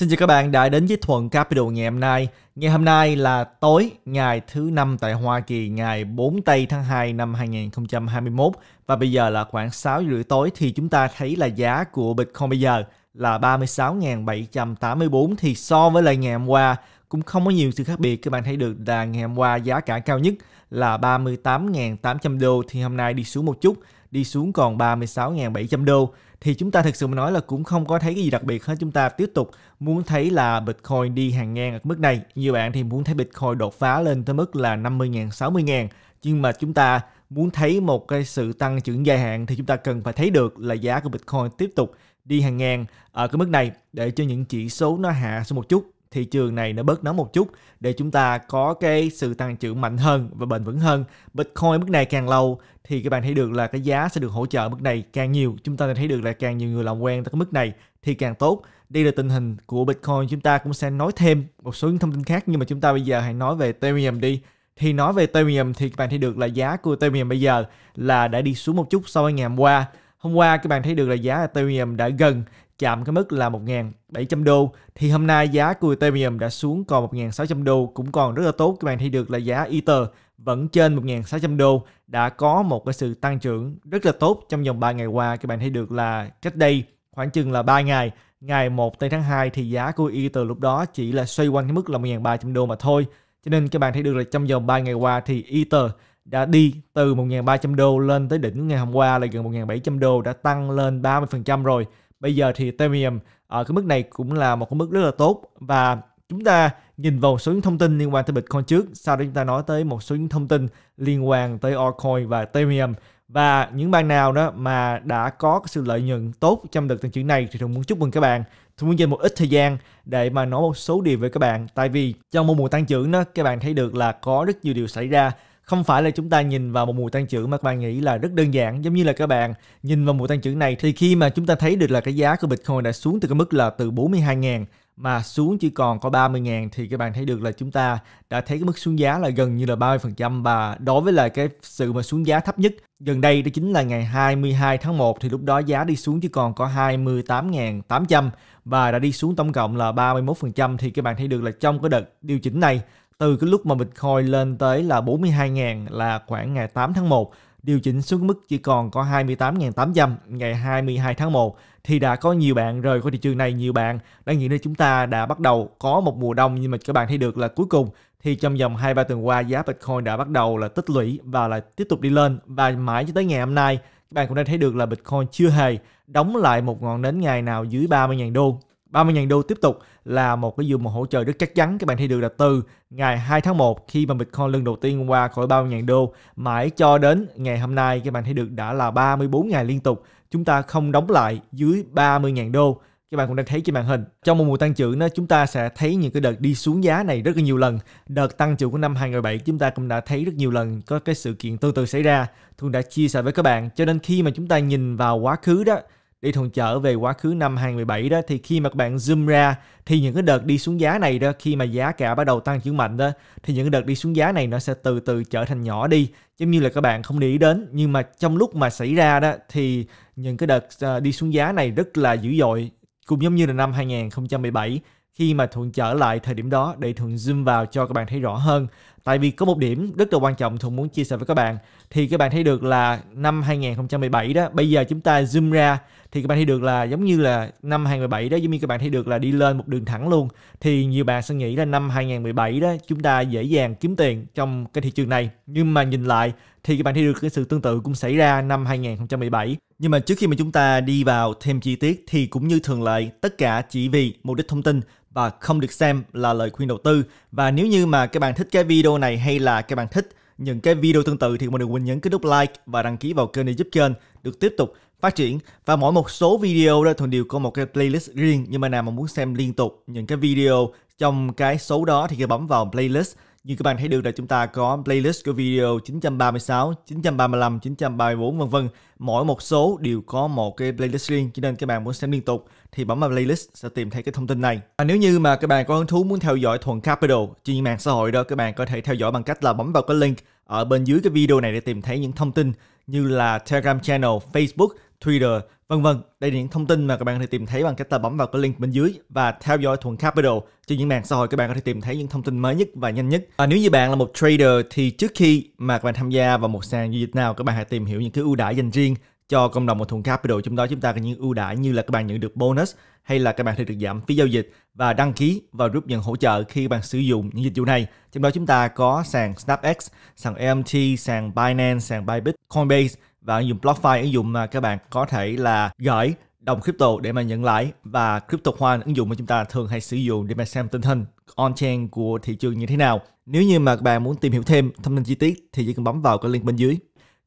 Xin chào các bạn đã đến với Thuận Capital ngày hôm nay. Ngày hôm nay là tối ngày thứ năm tại Hoa Kỳ ngày 4 tây tháng 2 năm 2021 và bây giờ là khoảng 6 rưỡi tối thì chúng ta thấy là giá của Bitcoin bây giờ là 36.784 thì so với lại ngày hôm qua cũng không có nhiều sự khác biệt các bạn thấy được là ngày hôm qua giá cả cao nhất là 38.800 đô thì hôm nay đi xuống một chút đi xuống còn 36.700 đô thì chúng ta thực sự mà nói là cũng không có thấy cái gì đặc biệt hết chúng ta tiếp tục muốn thấy là Bitcoin đi hàng ngang ở mức này nhiều bạn thì muốn thấy Bitcoin đột phá lên tới mức là 50.000 60.000 nhưng mà chúng ta muốn thấy một cái sự tăng trưởng dài hạn thì chúng ta cần phải thấy được là giá của Bitcoin tiếp tục đi hàng ngàn ở cái mức này để cho những chỉ số nó hạ xuống một chút thị trường này nó bớt nóng một chút để chúng ta có cái sự tăng trưởng mạnh hơn và bền vững hơn. Bitcoin mức này càng lâu thì các bạn thấy được là cái giá sẽ được hỗ trợ mức này càng nhiều. Chúng ta thấy được là càng nhiều người làm quen tới cái mức này thì càng tốt. Đây là tình hình của Bitcoin chúng ta cũng sẽ nói thêm một số những thông tin khác nhưng mà chúng ta bây giờ hãy nói về Ethereum đi. Thì nói về Ethereum thì các bạn thấy được là giá của Ethereum bây giờ là đã đi xuống một chút so với ngày hôm qua. Hôm qua các bạn thấy được là giá Ethereum đã gần chạm cái mức là 1.700 đô thì hôm nay giá của Ethereum đã xuống còn 1.600 đô cũng còn rất là tốt các bạn thấy được là giá Ether vẫn trên 1.600 đô đã có một cái sự tăng trưởng rất là tốt trong vòng 3 ngày qua các bạn thấy được là cách đây khoảng chừng là 3 ngày ngày 1 tây tháng 2 thì giá của Ether lúc đó chỉ là xoay quanh cái mức là 1.300 đô mà thôi cho nên các bạn thấy được là trong vòng 3 ngày qua thì Ether đã đi từ 1.300 đô lên tới đỉnh ngày hôm qua là gần 1.700 đô đã tăng lên 30% rồi Bây giờ thì Ethereum ở ờ, cái mức này cũng là một cái mức rất là tốt và chúng ta nhìn vào số những thông tin liên quan tới Bitcoin trước, sau đó chúng ta nói tới một số những thông tin liên quan tới Orcoin và Ethereum và những bạn nào đó mà đã có cái sự lợi nhuận tốt trong đợt tăng trưởng này thì thường muốn chúc mừng các bạn tôi muốn dành một ít thời gian để mà nói một số điều với các bạn tại vì trong một mùa tăng trưởng đó các bạn thấy được là có rất nhiều điều xảy ra không phải là chúng ta nhìn vào một mùi tăng trưởng mà các bạn nghĩ là rất đơn giản giống như là các bạn nhìn vào mùa tăng trưởng này thì khi mà chúng ta thấy được là cái giá của Bitcoin đã xuống từ cái mức là từ 42.000 mà xuống chỉ còn có 30.000 thì các bạn thấy được là chúng ta đã thấy cái mức xuống giá là gần như là 30% và đối với là cái sự mà xuống giá thấp nhất gần đây đó chính là ngày 22 tháng 1 thì lúc đó giá đi xuống chỉ còn có 28.800 và đã đi xuống tổng cộng là 31% thì các bạn thấy được là trong cái đợt điều chỉnh này từ cái lúc mà Bitcoin lên tới là 42.000 là khoảng ngày 8 tháng 1 điều chỉnh xuống mức chỉ còn có 28.800 ngày 22 tháng 1 thì đã có nhiều bạn rời khỏi thị trường này nhiều bạn đang nghĩ đến chúng ta đã bắt đầu có một mùa đông nhưng mà các bạn thấy được là cuối cùng thì trong vòng 2-3 tuần qua giá Bitcoin đã bắt đầu là tích lũy và là tiếp tục đi lên và mãi cho tới ngày hôm nay các bạn cũng đã thấy được là Bitcoin chưa hề đóng lại một ngọn nến ngày nào dưới 30.000 đô 30.000 đô tiếp tục là một cái một hỗ trợ rất chắc chắn các bạn thấy được là từ ngày 2 tháng 1 khi mà Bitcoin lần đầu tiên qua khỏi 30.000 đô mãi cho đến ngày hôm nay các bạn thấy được đã là 34 ngày liên tục chúng ta không đóng lại dưới 30.000 đô các bạn cũng đang thấy trên màn hình. Trong một mùa tăng trưởng đó, chúng ta sẽ thấy những cái đợt đi xuống giá này rất là nhiều lần. Đợt tăng trưởng của năm 2007 chúng ta cũng đã thấy rất nhiều lần có cái sự kiện tương tự xảy ra. Tôi đã chia sẻ với các bạn. Cho nên khi mà chúng ta nhìn vào quá khứ đó, đi thuận trở về quá khứ năm 2017 đó thì khi mà các bạn zoom ra thì những cái đợt đi xuống giá này đó khi mà giá cả bắt đầu tăng trưởng mạnh đó thì những cái đợt đi xuống giá này nó sẽ từ từ trở thành nhỏ đi giống như là các bạn không để ý đến nhưng mà trong lúc mà xảy ra đó thì những cái đợt ờ, đi xuống giá này rất là dữ dội cũng giống như là năm 2017 khi mà thuận trở lại thời điểm đó để thuận zoom vào cho các bạn thấy rõ hơn tại vì có một điểm rất là quan trọng Thuận muốn chia sẻ với các bạn thì các bạn thấy được là năm 2017 đó bây giờ chúng ta zoom ra thì các bạn thấy được là giống như là năm 2017 đó giống như các bạn thấy được là đi lên một đường thẳng luôn thì nhiều bạn sẽ nghĩ là năm 2017 đó chúng ta dễ dàng kiếm tiền trong cái thị trường này nhưng mà nhìn lại thì các bạn thấy được cái sự tương tự cũng xảy ra năm 2017 nhưng mà trước khi mà chúng ta đi vào thêm chi tiết thì cũng như thường lệ tất cả chỉ vì mục đích thông tin và không được xem là lời khuyên đầu tư. Và nếu như mà các bạn thích cái video này hay là các bạn thích những cái video tương tự thì mọi người đừng quên nhấn cái nút like và đăng ký vào kênh để giúp kênh được tiếp tục phát triển và mỗi một số video đó thường đều có một cái playlist riêng nhưng mà nào mà muốn xem liên tục những cái video trong cái số đó thì cứ bấm vào playlist như các bạn thấy được là chúng ta có playlist của video 936, 935, 934 vân vân. Mỗi một số đều có một cái playlist riêng cho nên các bạn muốn xem liên tục thì bấm vào playlist sẽ tìm thấy cái thông tin này. Và nếu như mà các bạn có hứng thú muốn theo dõi thuần Capital trên mạng xã hội đó các bạn có thể theo dõi bằng cách là bấm vào cái link ở bên dưới cái video này để tìm thấy những thông tin như là Telegram channel, Facebook Twitter, vân vân. Đây là những thông tin mà các bạn có thể tìm thấy bằng cách là bấm vào cái link bên dưới và theo dõi Thuận Capital. Trên những mạng xã hội các bạn có thể tìm thấy những thông tin mới nhất và nhanh nhất. Và nếu như bạn là một trader thì trước khi mà các bạn tham gia vào một sàn giao dịch nào, các bạn hãy tìm hiểu những cái ưu đãi dành riêng cho cộng đồng một thùng capital Trong đó chúng ta có những ưu đãi như là các bạn nhận được bonus hay là các bạn thể được giảm phí giao dịch và đăng ký vào group nhận hỗ trợ khi bạn sử dụng những dịch vụ này. Trong đó chúng ta có sàn SnapX, sàn MT, sàn Binance, sàn Bybit, Coinbase và ứng dụng BlockFi ứng dụng mà các bạn có thể là gửi đồng crypto để mà nhận lãi và crypto CryptoCoin ứng dụng mà chúng ta thường hay sử dụng để mà xem tình hình on-chain của thị trường như thế nào. Nếu như mà các bạn muốn tìm hiểu thêm thông tin chi tiết thì chỉ cần bấm vào cái link bên dưới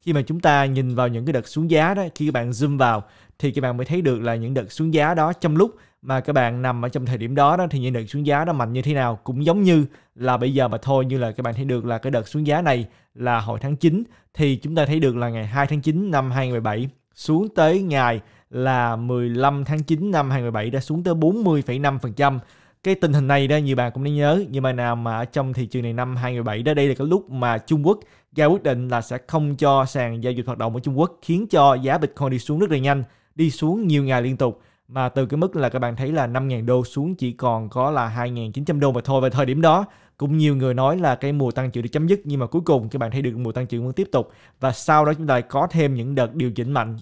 khi mà chúng ta nhìn vào những cái đợt xuống giá đó khi các bạn zoom vào thì các bạn mới thấy được là những đợt xuống giá đó trong lúc mà các bạn nằm ở trong thời điểm đó đó thì những đợt xuống giá đó mạnh như thế nào cũng giống như là bây giờ mà thôi như là các bạn thấy được là cái đợt xuống giá này là hồi tháng 9 thì chúng ta thấy được là ngày 2 tháng 9 năm 2017 xuống tới ngày là 15 tháng 9 năm 2017 đã xuống tới 40,5%. Cái tình hình này đó nhiều bạn cũng nên nhớ, nhưng mà nào mà ở trong thị trường này năm 2017 đó đây là cái lúc mà Trung Quốc ra quyết định là sẽ không cho sàn giao dịch hoạt động ở Trung Quốc khiến cho giá Bitcoin đi xuống rất là nhanh, đi xuống nhiều ngày liên tục mà từ cái mức là các bạn thấy là 5.000 đô xuống chỉ còn có là 2.900 đô mà thôi và thời điểm đó cũng nhiều người nói là cái mùa tăng trưởng được chấm dứt nhưng mà cuối cùng các bạn thấy được mùa tăng trưởng vẫn tiếp tục và sau đó chúng ta lại có thêm những đợt điều chỉnh mạnh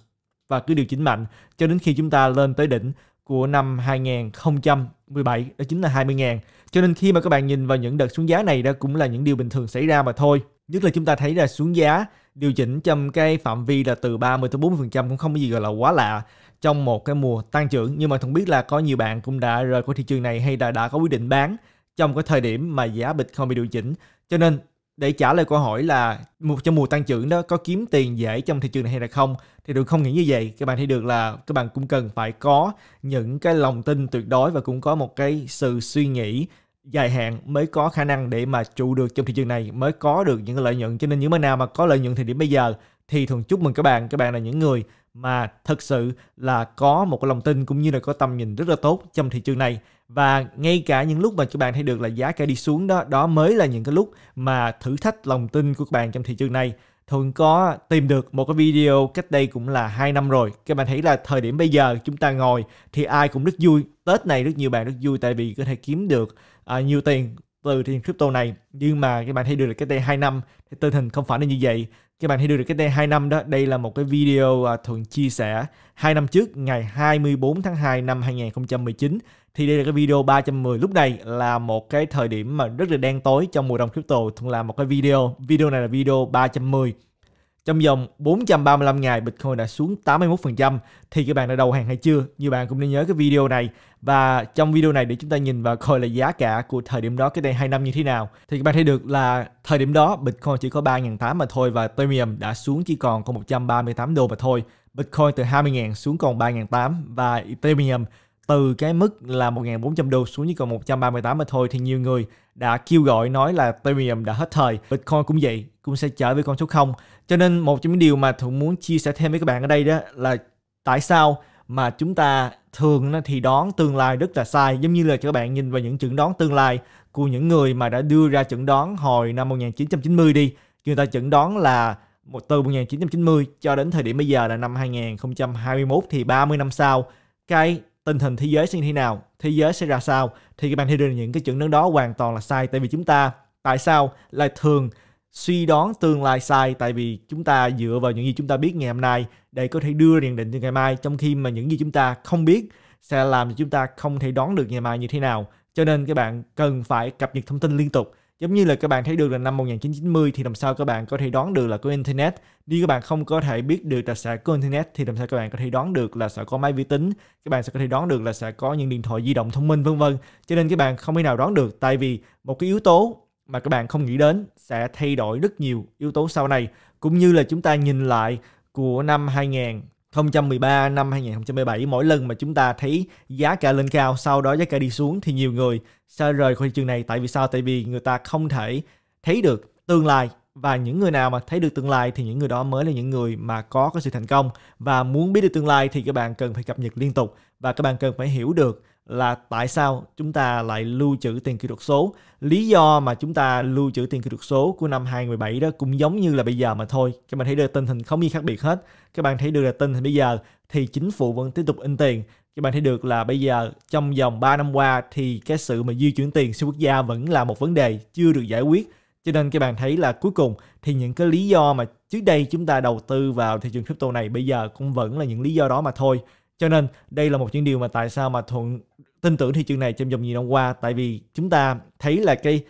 và cứ điều chỉnh mạnh cho đến khi chúng ta lên tới đỉnh của năm 2017 đó chính là 20.000 cho nên khi mà các bạn nhìn vào những đợt xuống giá này đó cũng là những điều bình thường xảy ra mà thôi Nhất là chúng ta thấy là xuống giá điều chỉnh trong cái phạm vi là từ 30 tới 40% cũng không có gì gọi là quá lạ trong một cái mùa tăng trưởng nhưng mà không biết là có nhiều bạn cũng đã rời khỏi thị trường này hay là đã có quyết định bán trong cái thời điểm mà giá bịch không bị điều chỉnh. Cho nên để trả lời câu hỏi là một trong mùa tăng trưởng đó có kiếm tiền dễ trong thị trường này hay là không thì đừng không nghĩ như vậy các bạn thấy được là các bạn cũng cần phải có những cái lòng tin tuyệt đối và cũng có một cái sự suy nghĩ dài hạn mới có khả năng để mà trụ được trong thị trường này mới có được những lợi nhuận cho nên những bên nào mà có lợi nhuận thì điểm bây giờ thì thường chúc mừng các bạn các bạn là những người mà thật sự là có một cái lòng tin cũng như là có tầm nhìn rất là tốt trong thị trường này và ngay cả những lúc mà các bạn thấy được là giá cả đi xuống đó đó mới là những cái lúc mà thử thách lòng tin của các bạn trong thị trường này thường có tìm được một cái video cách đây cũng là 2 năm rồi. Các bạn thấy là thời điểm bây giờ chúng ta ngồi thì ai cũng rất vui. Tết này rất nhiều bạn rất vui tại vì có thể kiếm được à, nhiều tiền từ thị trường crypto này nhưng mà các bạn thấy đưa được cái T2 năm thì tình hình không phải là như vậy các bạn thấy đưa được cái T2 năm đó đây là một cái video à, Thuận chia sẻ hai năm trước ngày 24 tháng 2 năm 2019 thì đây là cái video 310 lúc này là một cái thời điểm mà rất là đen tối trong mùa đông crypto Thuận làm một cái video video này là video 310 trong vòng 435 ngày Bitcoin đã xuống 81% thì các bạn đã đầu hàng hay chưa? Như bạn cũng nên nhớ cái video này và trong video này để chúng ta nhìn và coi là giá cả của thời điểm đó cái đây 2 năm như thế nào. Thì các bạn thấy được là thời điểm đó Bitcoin chỉ có 3.800 mà thôi và Ethereum đã xuống chỉ còn có 138 đô mà thôi. Bitcoin từ 20.000 xuống còn 3.800 và Ethereum từ cái mức là 1.400 đô xuống chỉ còn 138 mà thôi thì nhiều người đã kêu gọi nói là Ethereum đã hết thời. Bitcoin cũng vậy, cũng sẽ trở về con số 0. Cho nên một trong những điều mà Thuận muốn chia sẻ thêm với các bạn ở đây đó là tại sao mà chúng ta thường thì đoán tương lai rất là sai giống như là cho các bạn nhìn vào những chẩn đoán tương lai của những người mà đã đưa ra chẩn đoán hồi năm 1990 đi người ta chẩn đoán là một từ 1990 cho đến thời điểm bây giờ là năm 2021 thì 30 năm sau cái tình hình thế giới sẽ như thế nào thế giới sẽ ra sao thì các bạn thấy được những cái chuẩn đoán đó hoàn toàn là sai tại vì chúng ta tại sao lại thường suy đoán tương lai sai tại vì chúng ta dựa vào những gì chúng ta biết ngày hôm nay để có thể đưa nhận định từ ngày mai trong khi mà những gì chúng ta không biết sẽ làm cho chúng ta không thể đoán được ngày mai như thế nào cho nên các bạn cần phải cập nhật thông tin liên tục Giống như là các bạn thấy được là năm 1990 thì làm sao các bạn có thể đoán được là có Internet. Nếu các bạn không có thể biết được là sẽ có Internet thì làm sao các bạn có thể đoán được là sẽ có máy vi tính, các bạn sẽ có thể đoán được là sẽ có những điện thoại di động thông minh vân vân. Cho nên các bạn không thể nào đoán được tại vì một cái yếu tố mà các bạn không nghĩ đến sẽ thay đổi rất nhiều yếu tố sau này. Cũng như là chúng ta nhìn lại của năm 2000 2013 năm 2017 mỗi lần mà chúng ta thấy giá cả lên cao sau đó giá cả đi xuống thì nhiều người sẽ rời khỏi thị trường này tại vì sao tại vì người ta không thể thấy được tương lai và những người nào mà thấy được tương lai thì những người đó mới là những người mà có cái sự thành công và muốn biết được tương lai thì các bạn cần phải cập nhật liên tục và các bạn cần phải hiểu được là tại sao chúng ta lại lưu trữ tiền kỹ thuật số. Lý do mà chúng ta lưu trữ tiền kỹ thuật số của năm 2017 đó cũng giống như là bây giờ mà thôi. Các bạn thấy được tình hình không gì khác biệt hết. Các bạn thấy được là tình hình bây giờ thì chính phủ vẫn tiếp tục in tiền. Các bạn thấy được là bây giờ trong vòng 3 năm qua thì cái sự mà di chuyển tiền xuyên quốc gia vẫn là một vấn đề chưa được giải quyết. Cho nên các bạn thấy là cuối cùng thì những cái lý do mà trước đây chúng ta đầu tư vào thị trường crypto này bây giờ cũng vẫn là những lý do đó mà thôi. Cho nên đây là một những điều mà tại sao mà Thuận tin tưởng thị trường này trong vòng nhiều năm qua tại vì chúng ta thấy là cái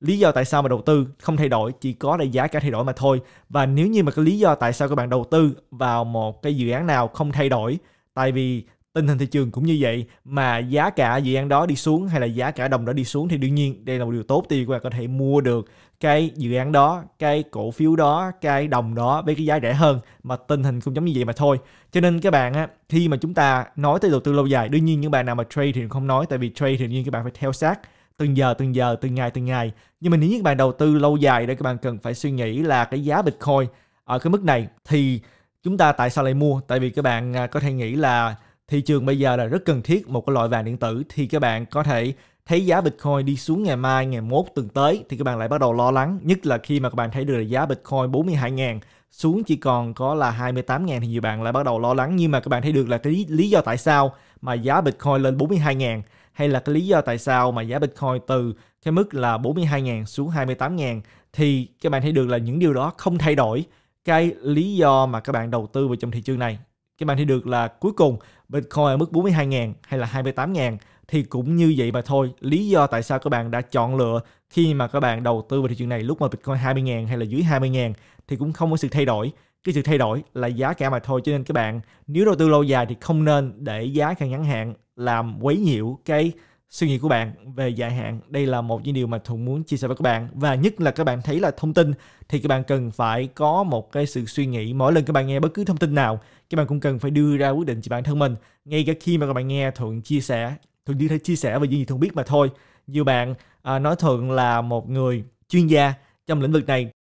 lý do tại sao mà đầu tư không thay đổi chỉ có là giá cả thay đổi mà thôi và nếu như mà cái lý do tại sao các bạn đầu tư vào một cái dự án nào không thay đổi tại vì tình hình thị trường cũng như vậy mà giá cả dự án đó đi xuống hay là giá cả đồng đã đi xuống thì đương nhiên đây là một điều tốt thì các có thể mua được cái dự án đó, cái cổ phiếu đó, cái đồng đó với cái giá rẻ hơn mà tình hình cũng giống như vậy mà thôi. Cho nên các bạn á, khi mà chúng ta nói tới đầu tư lâu dài, đương nhiên những bạn nào mà trade thì không nói tại vì trade thì đương nhiên các bạn phải theo sát từng giờ từng giờ từng ngày từng ngày. Nhưng mà nếu như các bạn đầu tư lâu dài đây các bạn cần phải suy nghĩ là cái giá Bitcoin ở cái mức này thì chúng ta tại sao lại mua? Tại vì các bạn à, có thể nghĩ là thị trường bây giờ là rất cần thiết một cái loại vàng điện tử thì các bạn có thể thấy giá Bitcoin đi xuống ngày mai, ngày mốt tuần tới thì các bạn lại bắt đầu lo lắng, nhất là khi mà các bạn thấy được là giá Bitcoin 42.000 xuống chỉ còn có là 28.000 thì nhiều bạn lại bắt đầu lo lắng nhưng mà các bạn thấy được là cái lý do tại sao mà giá Bitcoin lên 42.000 hay là cái lý do tại sao mà giá Bitcoin từ cái mức là 42.000 xuống 28.000 thì các bạn thấy được là những điều đó không thay đổi cái lý do mà các bạn đầu tư vào trong thị trường này các bạn thì được là cuối cùng Bitcoin ở mức 42.000 hay là 28.000 thì cũng như vậy mà thôi. Lý do tại sao các bạn đã chọn lựa khi mà các bạn đầu tư vào thị trường này lúc mà Bitcoin 20.000 hay là dưới 20.000 thì cũng không có sự thay đổi. Cái sự thay đổi là giá cả mà thôi. Cho nên các bạn nếu đầu tư lâu dài thì không nên để giá cả ngắn hạn làm quấy nhiễu cái suy nghĩ của bạn về dài hạn. Đây là một những điều mà Thuận muốn chia sẻ với các bạn. Và nhất là các bạn thấy là thông tin thì các bạn cần phải có một cái sự suy nghĩ mỗi lần các bạn nghe bất cứ thông tin nào các bạn cũng cần phải đưa ra quyết định cho bản thân mình ngay cả khi mà các bạn nghe thuận chia sẻ thuận chỉ chia sẻ về những gì thuận biết mà thôi nhiều bạn à, nói thuận là một người chuyên gia trong lĩnh vực này